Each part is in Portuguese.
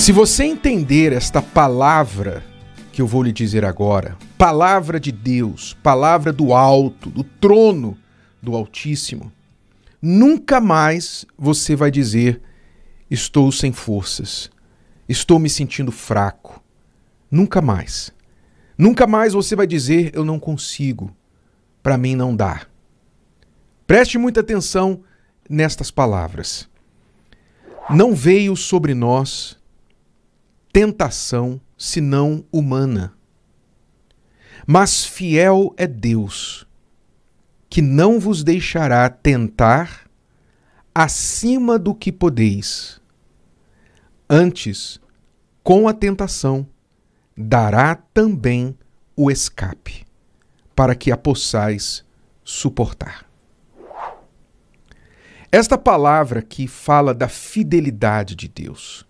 Se você entender esta palavra que eu vou lhe dizer agora, palavra de Deus, palavra do alto, do trono do Altíssimo, nunca mais você vai dizer: estou sem forças, estou me sentindo fraco. Nunca mais. Nunca mais você vai dizer: eu não consigo, para mim não dá. Preste muita atenção nestas palavras. Não veio sobre nós tentação senão humana. Mas fiel é Deus, que não vos deixará tentar acima do que podeis. Antes, com a tentação, dará também o escape, para que a possais suportar. Esta palavra que fala da fidelidade de Deus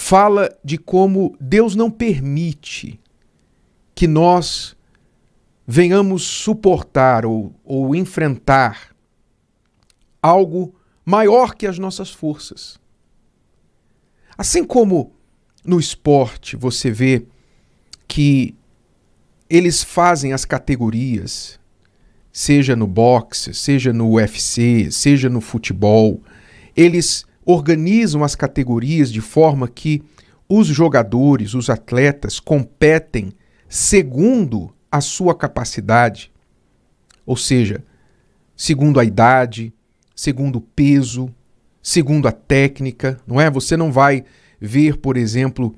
fala de como Deus não permite que nós venhamos suportar ou, ou enfrentar algo maior que as nossas forças. Assim como no esporte você vê que eles fazem as categorias, seja no boxe, seja no UFC, seja no futebol, eles organizam as categorias de forma que os jogadores, os atletas, competem segundo a sua capacidade, ou seja, segundo a idade, segundo o peso, segundo a técnica, não é? Você não vai ver, por exemplo,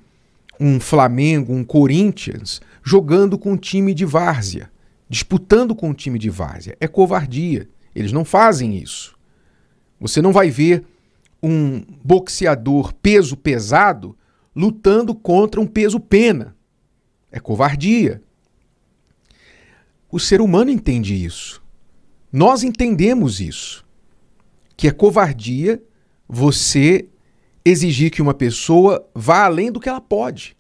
um Flamengo, um Corinthians jogando com um time de várzea, disputando com um time de várzea. É covardia. Eles não fazem isso. Você não vai ver um boxeador peso pesado lutando contra um peso pena. É covardia. O ser humano entende isso. Nós entendemos isso. Que é covardia você exigir que uma pessoa vá além do que ela pode.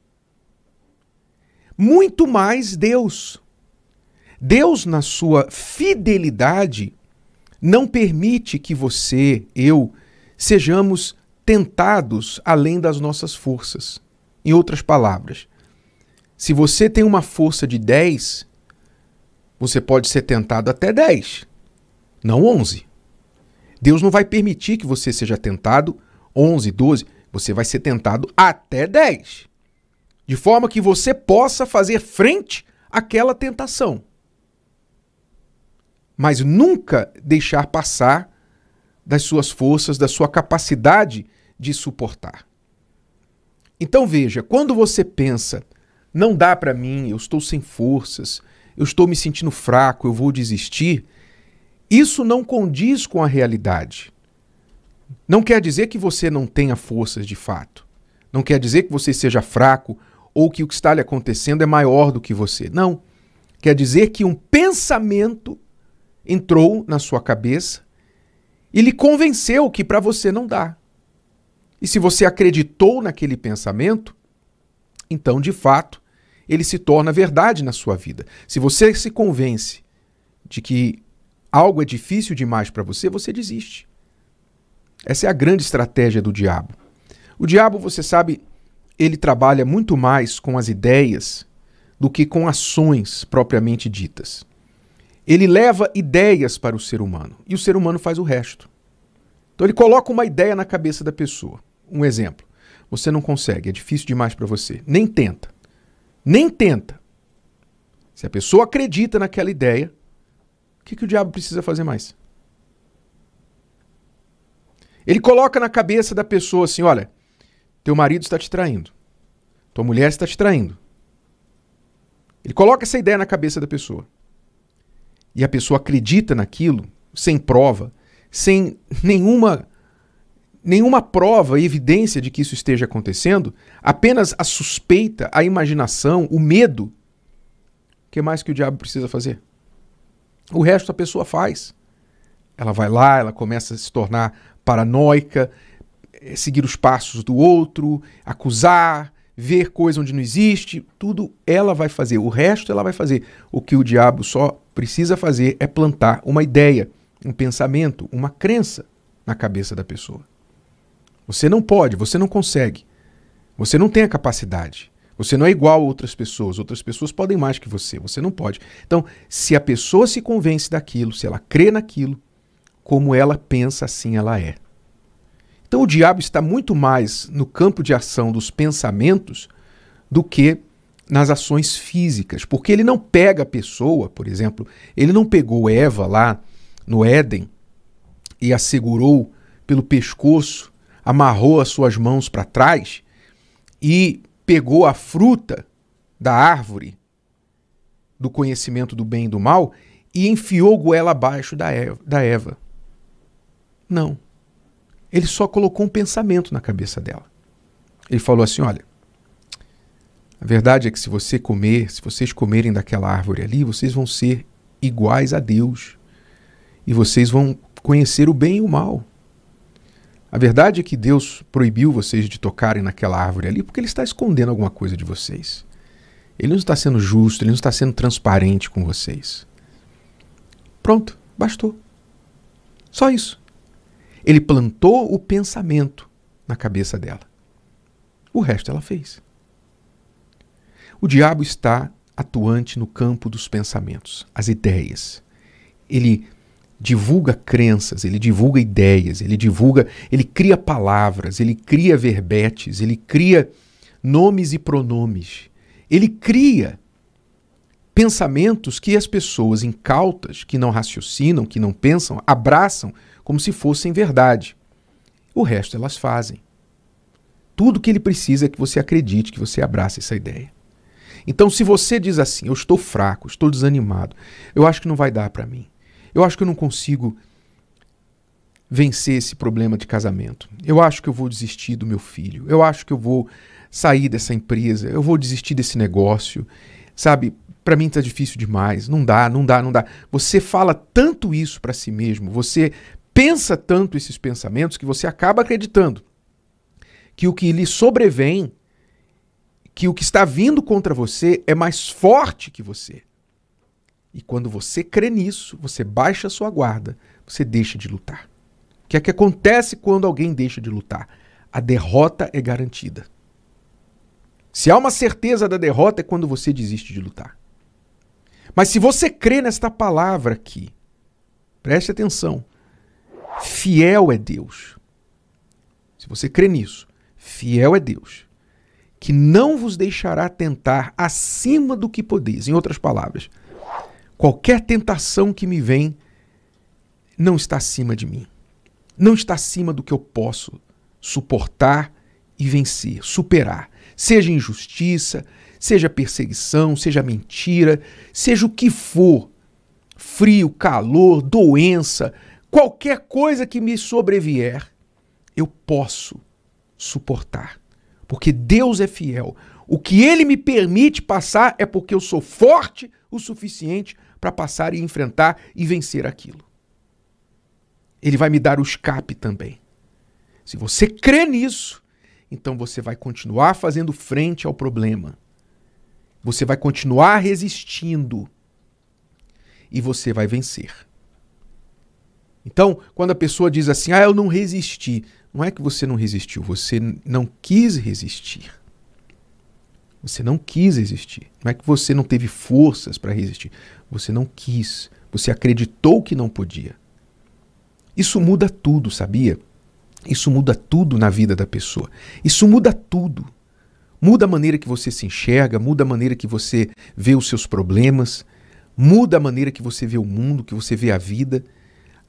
Muito mais Deus. Deus, na sua fidelidade, não permite que você, eu, sejamos tentados além das nossas forças. Em outras palavras, se você tem uma força de 10, você pode ser tentado até 10, não 11. Deus não vai permitir que você seja tentado 11, 12, você vai ser tentado até 10. De forma que você possa fazer frente àquela tentação. Mas nunca deixar passar das suas forças, da sua capacidade de suportar. Então veja, quando você pensa, não dá para mim, eu estou sem forças, eu estou me sentindo fraco, eu vou desistir, isso não condiz com a realidade. Não quer dizer que você não tenha forças de fato. Não quer dizer que você seja fraco ou que o que está lhe acontecendo é maior do que você. Não. Quer dizer que um pensamento entrou na sua cabeça e lhe convenceu que para você não dá. E se você acreditou naquele pensamento, então de fato ele se torna verdade na sua vida. Se você se convence de que algo é difícil demais para você, você desiste. Essa é a grande estratégia do diabo. O diabo, você sabe, ele trabalha muito mais com as ideias do que com ações propriamente ditas. Ele leva ideias para o ser humano e o ser humano faz o resto. Então ele coloca uma ideia na cabeça da pessoa. Um exemplo: você não consegue, é difícil demais para você. Nem tenta. Nem tenta. Se a pessoa acredita naquela ideia, o que, que o diabo precisa fazer mais? Ele coloca na cabeça da pessoa assim: olha, teu marido está te traindo, tua mulher está te traindo. Ele coloca essa ideia na cabeça da pessoa e a pessoa acredita naquilo sem prova, sem nenhuma nenhuma prova e evidência de que isso esteja acontecendo, apenas a suspeita, a imaginação, o medo. O que mais que o diabo precisa fazer? O resto a pessoa faz. Ela vai lá, ela começa a se tornar paranoica, eh, seguir os passos do outro, acusar, ver coisa onde não existe, tudo ela vai fazer. O resto ela vai fazer. O que o diabo só precisa fazer é plantar uma ideia, um pensamento, uma crença na cabeça da pessoa. Você não pode, você não consegue. Você não tem a capacidade. Você não é igual a outras pessoas. Outras pessoas podem mais que você. Você não pode. Então, se a pessoa se convence daquilo, se ela crê naquilo, como ela pensa, assim ela é. Então, o diabo está muito mais no campo de ação dos pensamentos do que nas ações físicas, porque ele não pega a pessoa, por exemplo, ele não pegou Eva lá no Éden e a segurou pelo pescoço, amarrou as suas mãos para trás e pegou a fruta da árvore do conhecimento do bem e do mal e enfiou goela abaixo da Eva. Não. Ele só colocou um pensamento na cabeça dela. Ele falou assim: olha, a verdade é que se você comer, se vocês comerem daquela árvore ali, vocês vão ser iguais a Deus. E vocês vão conhecer o bem e o mal. A verdade é que Deus proibiu vocês de tocarem naquela árvore ali porque ele está escondendo alguma coisa de vocês. Ele não está sendo justo, ele não está sendo transparente com vocês. Pronto, bastou. Só isso. Ele plantou o pensamento na cabeça dela. O resto ela fez. O diabo está atuante no campo dos pensamentos, as ideias. Ele divulga crenças, ele divulga ideias, ele divulga, ele cria palavras, ele cria verbetes, ele cria nomes e pronomes. Ele cria pensamentos que as pessoas incautas, que não raciocinam, que não pensam, abraçam como se fossem verdade. O resto elas fazem. Tudo que ele precisa é que você acredite, que você abrace essa ideia. Então, se você diz assim, eu estou fraco, estou desanimado, eu acho que não vai dar para mim, eu acho que eu não consigo vencer esse problema de casamento, eu acho que eu vou desistir do meu filho, eu acho que eu vou sair dessa empresa, eu vou desistir desse negócio, sabe? Para mim está difícil demais, não dá, não dá, não dá. Você fala tanto isso para si mesmo, você pensa tanto esses pensamentos que você acaba acreditando que o que lhe sobrevém que o que está vindo contra você é mais forte que você. E quando você crê nisso, você baixa a sua guarda, você deixa de lutar. O que é que acontece quando alguém deixa de lutar? A derrota é garantida. Se há uma certeza da derrota é quando você desiste de lutar. Mas se você crê nesta palavra aqui, preste atenção. Fiel é Deus. Se você crê nisso, fiel é Deus que não vos deixará tentar acima do que podeis. Em outras palavras, qualquer tentação que me vem não está acima de mim. Não está acima do que eu posso suportar e vencer, superar. Seja injustiça, seja perseguição, seja mentira, seja o que for, frio, calor, doença, qualquer coisa que me sobrevier, eu posso suportar porque Deus é fiel. O que ele me permite passar é porque eu sou forte o suficiente para passar e enfrentar e vencer aquilo. Ele vai me dar o escape também. Se você crê nisso, então você vai continuar fazendo frente ao problema. Você vai continuar resistindo. E você vai vencer. Então, quando a pessoa diz assim, ah, eu não resisti, não é que você não resistiu, você não quis resistir. Você não quis resistir. Não é que você não teve forças para resistir. Você não quis. Você acreditou que não podia. Isso muda tudo, sabia? Isso muda tudo na vida da pessoa. Isso muda tudo. Muda a maneira que você se enxerga, muda a maneira que você vê os seus problemas, muda a maneira que você vê o mundo, que você vê a vida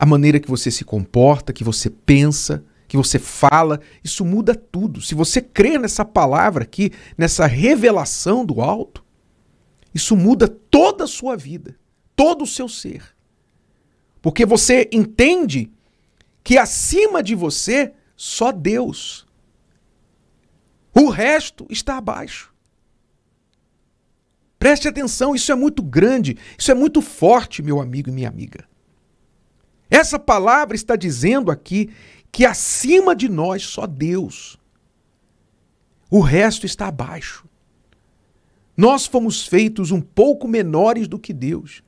a maneira que você se comporta, que você pensa, que você fala, isso muda tudo. Se você crê nessa palavra aqui, nessa revelação do alto, isso muda toda a sua vida, todo o seu ser. Porque você entende que acima de você só Deus. O resto está abaixo. Preste atenção, isso é muito grande, isso é muito forte, meu amigo e minha amiga. Essa palavra está dizendo aqui que acima de nós só Deus. O resto está abaixo. Nós fomos feitos um pouco menores do que Deus.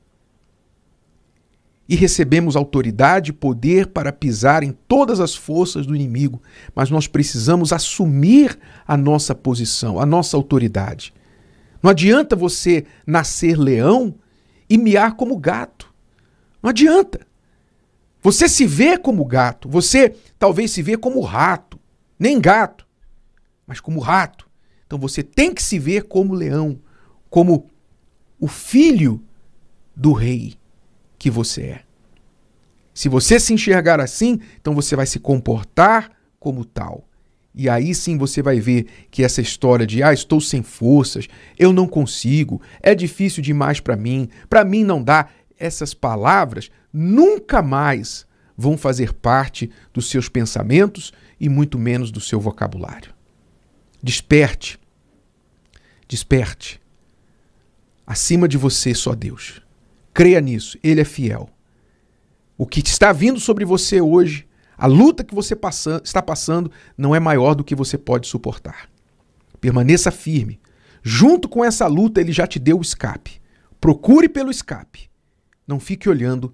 E recebemos autoridade e poder para pisar em todas as forças do inimigo, mas nós precisamos assumir a nossa posição, a nossa autoridade. Não adianta você nascer leão e miar como gato. Não adianta. Você se vê como gato, você talvez se vê como rato, nem gato, mas como rato. Então você tem que se ver como leão, como o filho do rei que você é. Se você se enxergar assim, então você vai se comportar como tal. E aí sim você vai ver que essa história de ah, estou sem forças, eu não consigo, é difícil demais para mim, para mim não dá, essas palavras nunca mais vão fazer parte dos seus pensamentos e muito menos do seu vocabulário. Desperte. Desperte. Acima de você só Deus. Creia nisso, ele é fiel. O que está vindo sobre você hoje, a luta que você passa, está passando, não é maior do que você pode suportar. Permaneça firme. Junto com essa luta, ele já te deu o escape. Procure pelo escape. Não fique olhando